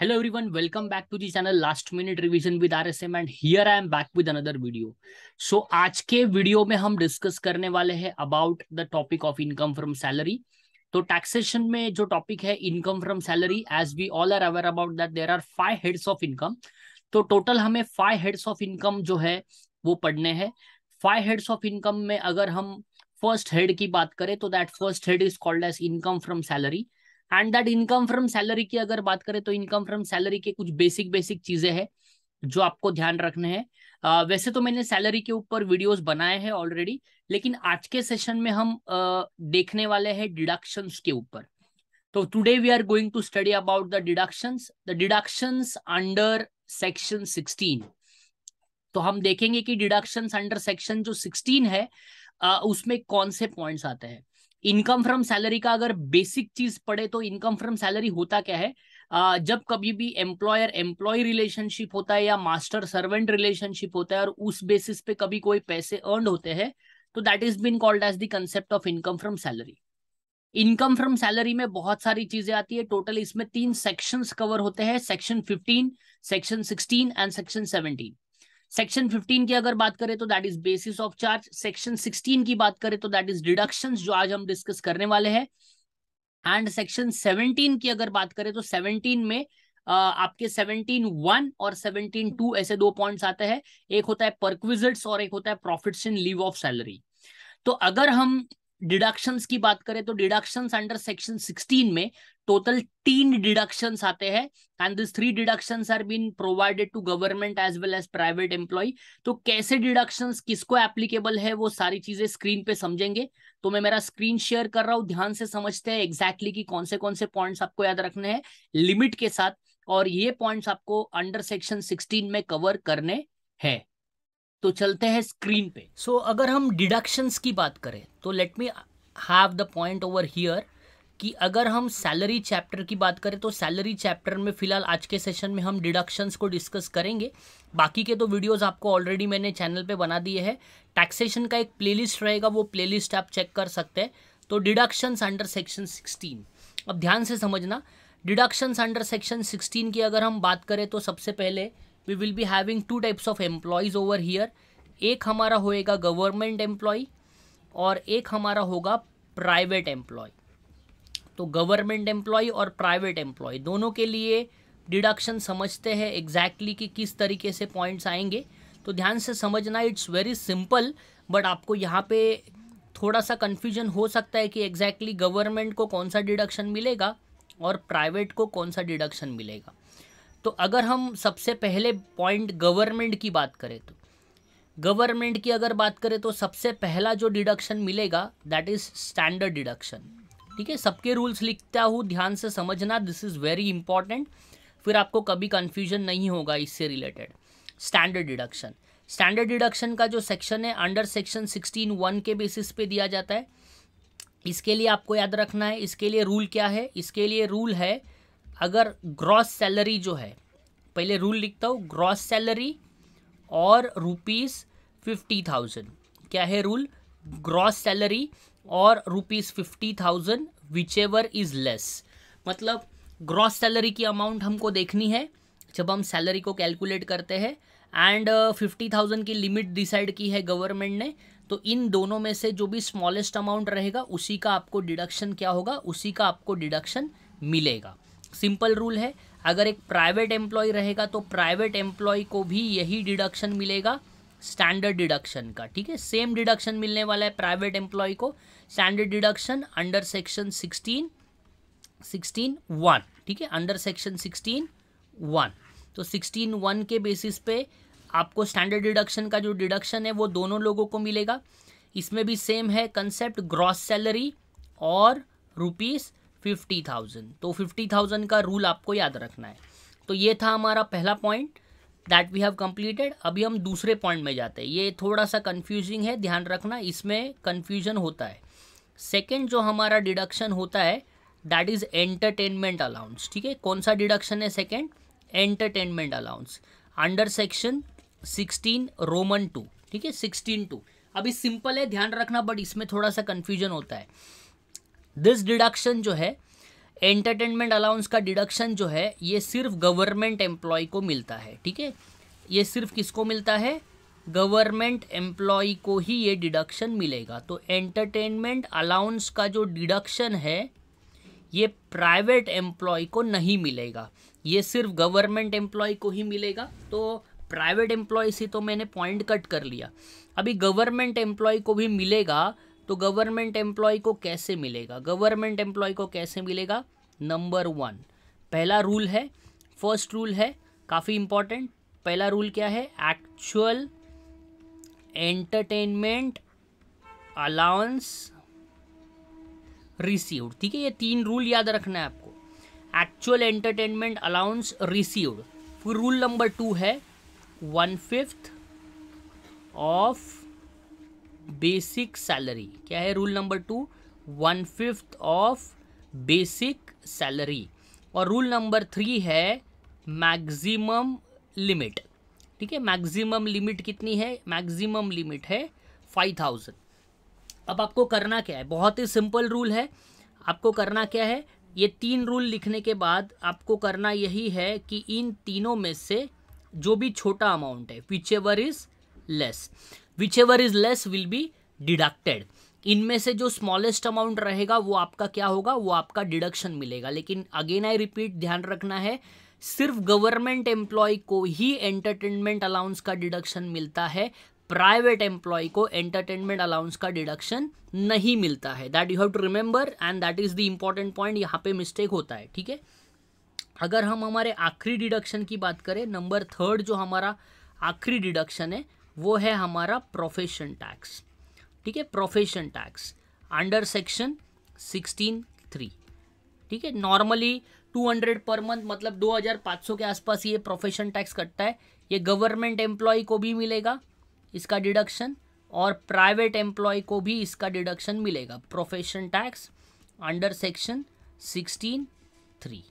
Hello everyone, welcome back to the channel Last Minute Revision with RSM and here I am back with another video. So आज के video में हम discuss करने वाले हैं about the topic of income from salary तो taxation में जो टॉपिक है income from salary as we all are aware about that there are five heads of income तो टोटल हमें फाइव हेड्स ऑफ इनकम जो है वो पढ़ने हैं फाइव हेड्स ऑफ इनकम में अगर हम फर्स्ट हेड की बात करें तो that first head is called as income from salary and that income from salary की अगर बात करें तो इनकम फ्रॉम सैलरी के कुछ बेसिक बेसिक चीजें हैं जो आपको ध्यान रखने हैं uh, वैसे तो मैंने सैलरी के ऊपर वीडियोस बनाए हैं ऑलरेडी लेकिन आज के सेशन में हम uh, देखने वाले हैं डिडक्शंस के ऊपर तो today we are going to study about the deductions the deductions under section 16 तो हम देखेंगे कि डिडक्शंस अंडर सेक्शन जो 16 है uh, उसमें कौन से पॉइंट्स आते हैं इनकम फ्रॉम सैलरी का अगर बेसिक चीज पड़े तो इनकम फ्रॉम सैलरी होता क्या है जब कभी भी एम्प्लॉयर एम्प्लॉय रिलेशनशिप होता है या मास्टर सर्वेंट रिलेशनशिप होता है और उस बेसिस पे कभी कोई पैसे अर्न होते हैं तो that is been called as the concept of income from salary income from salary में बहुत सारी चीजें आती है टोटल इसमें तीन सेक्शंस कवर होते हैं section 15 section 16 and section 17 section 15 की अगर बात करें तो that is basis of charge section 16 की बात करें तो दैट इज डिडक्शन जो आज हम डिस्कस करने वाले हैं एंड सेक्शन 17 की अगर बात करें तो 17 में आ, आपके 17 वन और 17 टू ऐसे दो पॉइंट्स आते हैं एक होता है परक्विजिट्स और एक होता है profits in lieu of salary तो अगर हम डिडक्शन की बात करें तो डिडक्शन अंडर सेक्शन 16 में टोटल तीन डिडक्शन आते हैं and this three deduction are been provided to government as well as private employee तो कैसे डिडक्शन किसको एप्लीकेबल है वो सारी चीजें स्क्रीन पे समझेंगे तो मैं मेरा स्क्रीन शेयर कर रहा हूँ ध्यान से समझते हैं एग्जैक्टली exactly कि कौन से कौन से पॉइंट्स आपको याद रखने हैं लिमिट के साथ और ये पॉइंट्स आपको अंडर सेक्शन सिक्सटीन में कवर करने हैं तो चलते हैं स्क्रीन पे सो so, अगर हम डिडक्शंस की बात करें तो let me have the point over here कि अगर हम सैलरी चैप्टर की बात करें तो सैलरी चैप्टर में फिलहाल आज के सेशन में हम डिडक्शंस को डिस्कस करेंगे बाकी के तो वीडियोस आपको ऑलरेडी मैंने चैनल पे बना दिए हैं टैक्सेशन का एक प्लेलिस्ट रहेगा वो प्लेलिस्ट आप चेक कर सकते हैं तो डिडक्शंस अंडर सेक्शन सिक्सटीन अब ध्यान से समझना डिडक्शंस अंडर सेक्शन सिक्सटीन की अगर हम बात करें तो सबसे पहले we will be having two types of employees over here एक हमारा होएगा गवर्नमेंट एम्प्लॉय और एक हमारा होगा प्राइवेट एम्प्लॉय तो गवर्नमेंट एम्प्लॉय और प्राइवेट एम्प्लॉय दोनों के लिए डिडक्शन समझते हैं एग्जैक्टली exactly कि किस तरीके से पॉइंट्स आएंगे तो ध्यान से समझना इट्स वेरी सिंपल बट आपको यहाँ पे थोड़ा सा कन्फ्यूजन हो सकता है कि एग्जैक्टली exactly गवर्नमेंट को कौन सा डिडक्शन मिलेगा और प्राइवेट को कौन सा डिडक्शन मिलेगा तो अगर हम सबसे पहले पॉइंट गवर्नमेंट की बात करें तो गवर्नमेंट की अगर बात करें तो सबसे पहला जो डिडक्शन मिलेगा दैट इज़ स्टैंडर्ड डिडक्शन ठीक है सबके रूल्स लिखता हूँ ध्यान से समझना दिस इज़ वेरी इंपॉर्टेंट फिर आपको कभी कन्फ्यूजन नहीं होगा इससे related standard deduction standard deduction का जो सेक्शन है अंडर सेक्शन सिक्सटीन वन के बेसिस पे दिया जाता है इसके लिए आपको याद रखना है इसके लिए रूल क्या है इसके लिए रूल है अगर ग्रॉस सैलरी जो है पहले रूल लिखता हूँ ग्रॉस सैलरी और रुपीस फिफ्टी थाउजेंड क्या है रूल ग्रॉस सैलरी और rupees fifty thousand whichever is less मतलब ग्रॉस सैलरी की अमाउंट हमको देखनी है जब हम सैलरी को कैलकुलेट करते हैं एंड फिफ्टी थाउजेंड की लिमिट डिसाइड की है गवर्नमेंट ने तो इन दोनों में से जो भी स्मॉलेस्ट अमाउंट रहेगा उसी का आपको डिडक्शन क्या होगा उसी का आपको डिडक्शन मिलेगा सिंपल रूल है अगर एक प्राइवेट एम्प्लॉय रहेगा तो प्राइवेट एम्प्लॉय को भी यही डिडक्शन मिलेगा स्टैंडर्ड डिडक्शन का ठीक है सेम डिडक्शन मिलने वाला है प्राइवेट एम्प्लॉय को standard deduction under section sixteen sixteen one ठीक है अंडर सेक्शन सिक्सटीन वन तो सिक्सटीन वन के बेसिस पे आपको स्टैंडर्ड डिडक्शन का जो डिडक्शन है वो दोनों लोगों को मिलेगा इसमें भी सेम है कंसेप्ट ग्रॉस सैलरी और रुपीज़ फिफ्टी थाउजेंड तो फिफ्टी थाउजेंड का रूल आपको याद रखना है तो ये था हमारा पहला point that we have completed अभी हम दूसरे पॉइंट में जाते हैं ये थोड़ा सा कन्फ्यूजिंग है ध्यान रखना इसमें कन्फ्यूजन होता है सेकेंड जो हमारा डिडक्शन होता है दैट इज़ एंटरटेनमेंट अलाउंस ठीक है कौन सा डिडक्शन है second entertainment allowance under section sixteen roman two ठीक है सिक्सटीन टू अभी सिंपल है ध्यान रखना बट इसमें थोड़ा सा कन्फ्यूजन होता है दिस डिडक्शन जो है एंटरटेनमेंट अलाउंस का डिडक्शन जो है ये सिर्फ गवर्नमेंट एम्प्लॉय को मिलता है ठीक है ये सिर्फ किसको मिलता है गवर्नमेंट एम्प्लॉय को ही ये डिडक्शन मिलेगा तो एंटरटेनमेंट अलाउंस का जो डिडक्शन है ये प्राइवेट एम्प्लॉय को नहीं मिलेगा ये सिर्फ गवर्नमेंट एम्प्लॉय को ही मिलेगा तो प्राइवेट एम्प्लॉय से तो मैंने पॉइंट कट कर लिया अभी गवर्नमेंट एम्प्लॉय को भी मिलेगा तो गवर्नमेंट एम्प्लॉय को कैसे मिलेगा गवर्नमेंट एम्प्लॉय को कैसे मिलेगा नंबर वन पहला रूल है फर्स्ट रूल है काफ़ी इंपॉर्टेंट पहला रूल क्या है एक्चुअल एंटरटेनमेंट अलाउंस रिसीव्ड ठीक है ये तीन रूल याद रखना है आपको एक्चुअल एंटरटेनमेंट अलाउंस रिसीव्ड फिर रूल नंबर टू है one fifth of basic salary क्या है rule number two one fifth of basic salary और रूल नंबर थ्री है मैक्सिमम लिमिट ठीक है मैक्सिमम लिमिट कितनी है मैक्सिमम लिमिट है फाइव थाउजेंड अब आपको करना क्या है बहुत ही सिंपल रूल है आपको करना क्या है ये तीन रूल लिखने के बाद आपको करना यही है कि इन तीनों में से जो भी छोटा अमाउंट है whichever is less whichever is less will be deducted इनमें से जो स्मॉलेस्ट अमाउंट रहेगा वो आपका क्या होगा वो आपका डिडक्शन मिलेगा लेकिन अगेन आई रिपीट ध्यान रखना है सिर्फ गवर्नमेंट एम्प्लॉय को ही एंटरटेनमेंट अलाउंस का डिडक्शन मिलता है प्राइवेट एम्प्लॉय को एंटरटेनमेंट अलाउंस का डिडक्शन नहीं मिलता है that you have to remember and that is the important point यहाँ पे मिस्टेक होता है ठीक है अगर हम हमारे आखिरी डिडक्शन की बात करें नंबर थर्ड जो हमारा आखिरी डिडक्शन है वो है हमारा प्रोफेशन टैक्स ठीक है profession tax under section sixteen three ठीक है नॉर्मली 200 पर मंथ मतलब 2500 के आसपास ये प्रोफेशन टैक्स कटता है ये गवर्नमेंट एम्प्लॉय को भी मिलेगा इसका डिडक्शन और प्राइवेट एम्प्लॉय को भी इसका डिडक्शन मिलेगा profession tax under section sixteen three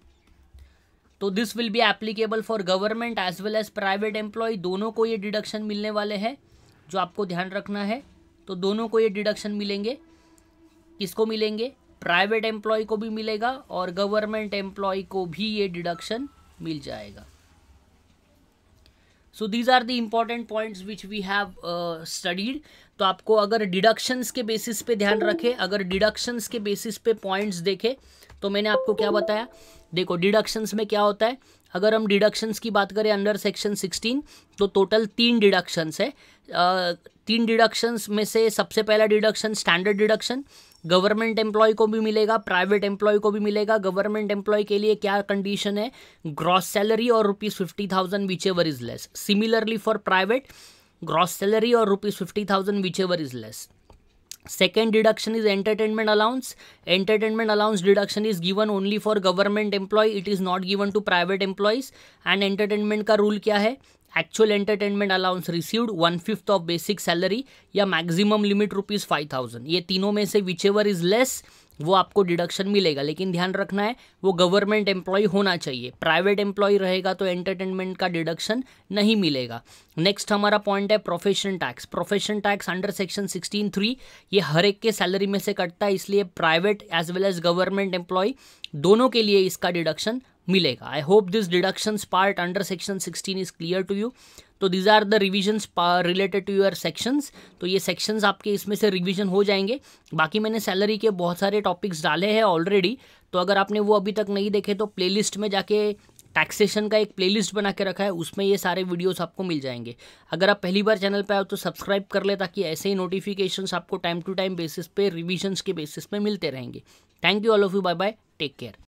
तो this will be applicable for government as well as private employee दोनों को ये डिडक्शन मिलने वाले हैं जो आपको ध्यान रखना है तो दोनों को ये डिडक्शन मिलेंगे किसको मिलेंगे प्राइवेट एम्प्लॉय को भी मिलेगा और गवर्नमेंट एम्प्लॉय को भी ये डिडक्शन मिल जाएगा so these are the important points which we have studied तो आपको अगर डिडक्शंस के बेसिस पे ध्यान रखें अगर डिडक्शंस के बेसिस पे पॉइंट्स देखें तो मैंने आपको क्या बताया देखो डिडक्शंस में क्या होता है अगर हम डिडक्शंस की बात करें अंडर सेक्शन सिक्सटीन तो टोटल तीन डिडक्शंस है तीन डिडक्शंस में से सबसे पहला deduction standard deduction government employee को भी मिलेगा प्राइवेट एम्प्लॉय को भी मिलेगा गवर्नमेंट एम्प्लॉय के लिए क्या कंडीशन है ग्रॉस सैलरी और rupees fifty thousand whichever is less similarly for private gross salary और rupees fifty thousand whichever is less second deduction is entertainment allowance entertainment allowance deduction is given only for government employee it is not given to private employees and entertainment का rule क्या है actual entertainment allowance received one fifth of basic salary या maximum limit rupees five thousand ये तीनों में से विच whichever is less वो आपको डिडक्शन मिलेगा लेकिन ध्यान रखना है वो गवर्नमेंट एम्प्लॉय होना चाहिए प्राइवेट एम्प्लॉय रहेगा तो एंटरटेनमेंट का डिडक्शन नहीं मिलेगा नेक्स्ट हमारा पॉइंट है profession tax profession tax under section sixteen three ये हर एक के सैलरी में से कटता है इसलिए private as well as government employee दोनों के लिए इसका डिडक्शन मिलेगा I hope this deductions part under section 16 is clear to you तो these are the revisions related to your sections तो ये सेक्शंस आपके इसमें से रिविजन हो जाएंगे बाकी मैंने सैलरी के बहुत सारे टॉपिक्स डाले हैं ऑलरेडी तो अगर आपने वो अभी तक नहीं देखे तो प्लेलिस्ट में जाके टैक्सेशन का एक प्लेलिस्ट बना के रखा है उसमें ये सारे वीडियोस आपको मिल जाएंगे अगर आप पहली बार चैनल पर आओ तो सब्सक्राइब कर ले ताकि ऐसे ही नोटिफिकेशंस आपको टाइम टू टाइम बेसिस पे रिविजन्स के बेसिस पे मिलते रहेंगे thank you all of you bye bye take care